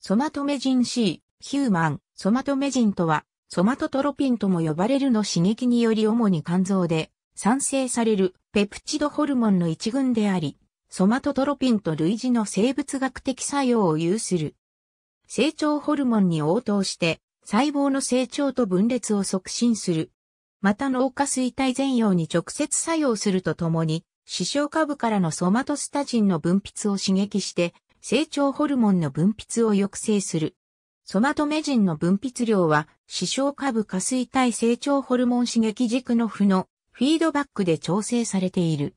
ソマトメジン C、ヒューマン、ソマトメジンとは、ソマトトロピンとも呼ばれるの刺激により主に肝臓で産生されるペプチドホルモンの一群であり、ソマトトロピンと類似の生物学的作用を有する。成長ホルモンに応答して細胞の成長と分裂を促進する。また脳下垂体前葉に直接作用するとともに、視床下部からのソマトスタジンの分泌を刺激して成長ホルモンの分泌を抑制する。ソマトメジンの分泌量は、視床下部下垂体成長ホルモン刺激軸の負のフィードバックで調整されている。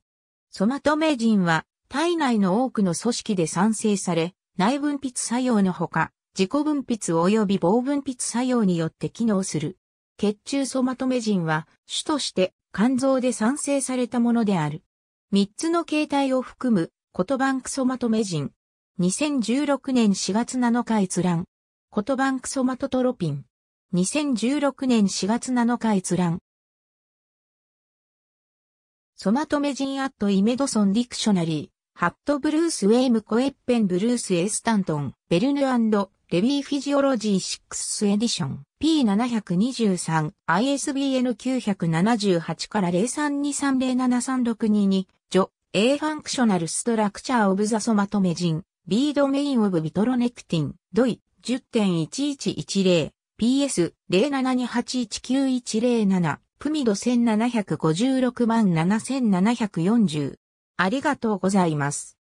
ソマトメジンは、体内の多くの組織で産生され、内分泌作用のほか、自己分泌及び防分泌作用によって機能する。血中ソマトメジンは、主として肝臓で産生されたものである。三つの形態を含む、コトバンクソマトメジン、2016年4月7日閲覧。コトバンクソマトトロピン。2016年4月7日閲覧。ソマトメジンアットイメドソンディクショナリー。ハットブルースウェイムコエッペンブルースエスタントン。ベルヌレビーフィジオロジー6スエディション。P723。ISBN 978から032307362 2ジョ。A ファンクショナルストラクチャーオブザソマトメジン。B ドメインオブビトロネクティン、ドイ、10.1110、PS、0 7 2 8 1 9 1 0七7プミド1756万7740。ありがとうございます。